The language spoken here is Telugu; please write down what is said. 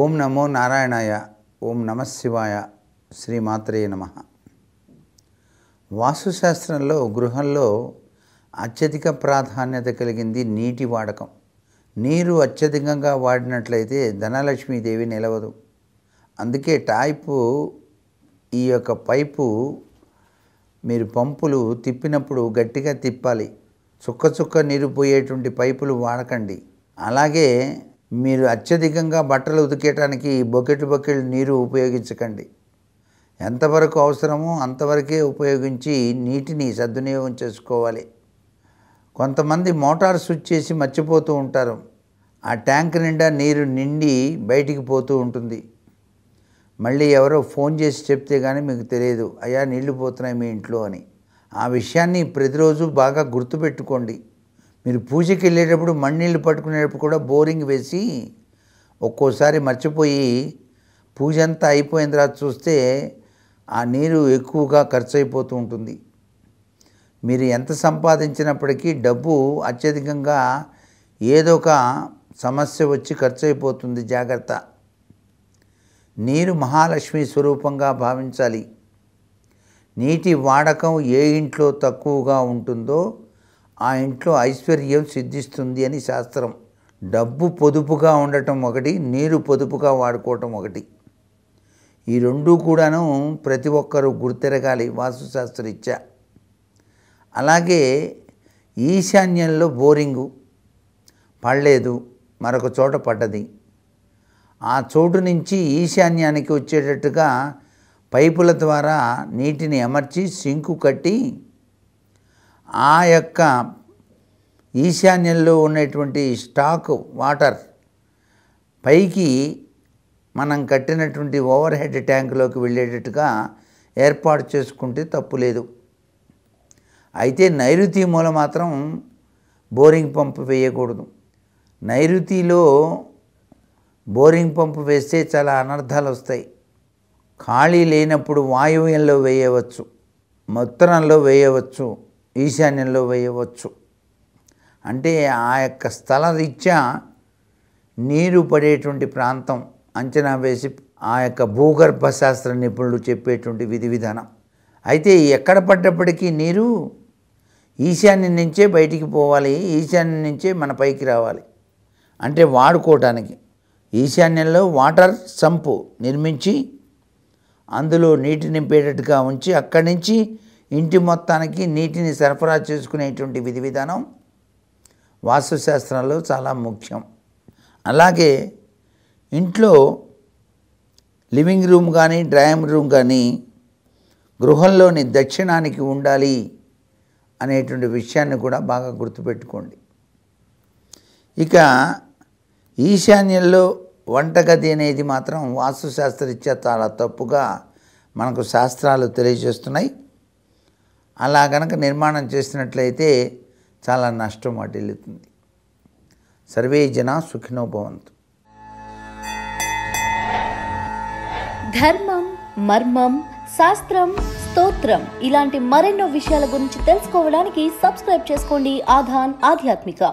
ఓం నమో నారాయణాయ ఓం నమ శివాయ శ్రీమాత్రే నమ వాస్తుశాస్త్రంలో గృహంలో అత్యధిక ప్రాధాన్యత కలిగింది నీటి వాడకం నీరు అత్యధికంగా వాడినట్లయితే ధనలక్ష్మీదేవి నిలవదు అందుకే టైపు ఈ యొక్క పైపు మీరు పంపులు తిప్పినప్పుడు గట్టిగా తిప్పాలి చుక్క చుక్క నీరు పోయేటువంటి పైపులు వాడకండి అలాగే మీరు అత్యధికంగా బట్టలు ఉతికేయటానికి బొకెట్లు బొకెట్లు నీరు ఉపయోగించకండి ఎంతవరకు అవసరమో అంతవరకే ఉపయోగించి నీటిని సద్వినియోగం చేసుకోవాలి కొంతమంది మోటార్ స్విచ్ చేసి మర్చిపోతూ ఉంటారు ఆ ట్యాంక్ నిండా నీరు నిండి బయటికి పోతూ ఉంటుంది మళ్ళీ ఎవరో ఫోన్ చేసి చెప్తే కానీ మీకు తెలియదు అయ్యా నీళ్లు పోతున్నాయి మీ ఇంట్లో అని ఆ విషయాన్ని ప్రతిరోజు బాగా గుర్తుపెట్టుకోండి మీరు పూజకి వెళ్ళేటప్పుడు మండినీళ్ళు పట్టుకునేటప్పుడు కూడా బోరింగ్ వేసి ఒక్కోసారి మర్చిపోయి పూజ అంతా అయిపోయిన తర్వాత చూస్తే ఆ నీరు ఎక్కువగా ఖర్చు అయిపోతూ ఉంటుంది మీరు ఎంత సంపాదించినప్పటికీ డబ్బు అత్యధికంగా ఏదో ఒక సమస్య వచ్చి ఖర్చు అయిపోతుంది జాగ్రత్త నీరు మహాలక్ష్మి స్వరూపంగా భావించాలి నీటి వాడకం ఏ ఇంట్లో తక్కువగా ఉంటుందో ఆ ఇంట్లో ఐశ్వర్యం సిద్ధిస్తుంది అని శాస్త్రం డబ్బు పొదుపుగా ఉండటం ఒకటి నీరు పొదుపుగా వాడుకోవటం ఒకటి ఈ రెండూ కూడాను ప్రతి ఒక్కరూ గుర్తిరగాలి వాస్తుశాస్త్రరీత్యా అలాగే ఈశాన్యంలో బోరింగు పడలేదు మరొక చోట పడ్డది ఆ చోటు నుంచి ఈశాన్యానికి వచ్చేటట్టుగా పైపుల ద్వారా నీటిని అమర్చి సింకు కట్టి ఆ యొక్క ఈశాన్యంలో ఉన్నటువంటి స్టాక్ వాటర్ పైకి మనం కట్టినటువంటి ఓవర్ హెడ్ ట్యాంకులోకి వెళ్ళేటట్టుగా ఏర్పాటు చేసుకుంటే తప్పు లేదు అయితే నైరుతి మూల మాత్రం బోరింగ్ పంపు వేయకూడదు నైరుతిలో బోరింగ్ పంపు వేస్తే చాలా అనర్థాలు వస్తాయి ఖాళీ లేనప్పుడు వాయువ్యంలో వేయవచ్చు మొత్తంలో వేయవచ్చు ఈశాన్యంలో వేయవచ్చు అంటే ఆ యొక్క స్థల రీత్యా నీరు పడేటువంటి ప్రాంతం అంచనా వేసి ఆ యొక్క భూగర్భ శాస్త్ర నిపుణులు చెప్పేటువంటి విధి విధానం అయితే ఎక్కడ పడ్డప్పటికీ నీరు ఈశాన్యం నుంచే బయటికి పోవాలి ఈశాన్యం నుంచే మన పైకి రావాలి అంటే వాడుకోవటానికి ఈశాన్యంలో వాటర్ సంపు నిర్మించి అందులో నీటి నింపేటట్టుగా ఉంచి అక్కడి నుంచి ఇంటి మొత్తానికి నీటిని సరఫరా చేసుకునేటువంటి విధి విధానం వాస్తుశాస్త్రంలో చాలా ముఖ్యం అలాగే ఇంట్లో లివింగ్ రూమ్ కానీ డ్రాయింగ్ రూమ్ కానీ గృహంలోని దక్షిణానికి ఉండాలి అనేటువంటి విషయాన్ని కూడా బాగా గుర్తుపెట్టుకోండి ఇక ఈశాన్యంలో వంటగది అనేది మాత్రం వాస్తుశాస్త్రరీత్యా చాలా తప్పుగా మనకు శాస్త్రాలు తెలియజేస్తున్నాయి అలా కనుక నిర్మాణం చేసినట్లయితే చాలా నష్టం వాటిల్లుతుంది సర్వే జన సుఖినోభవంతు ధర్మం మర్మం శాస్త్రం స్తోత్రం ఇలాంటి మరెన్నో విషయాల గురించి తెలుసుకోవడానికి సబ్స్క్రైబ్ చేసుకోండి ఆధాన్ ఆధ్యాత్మిక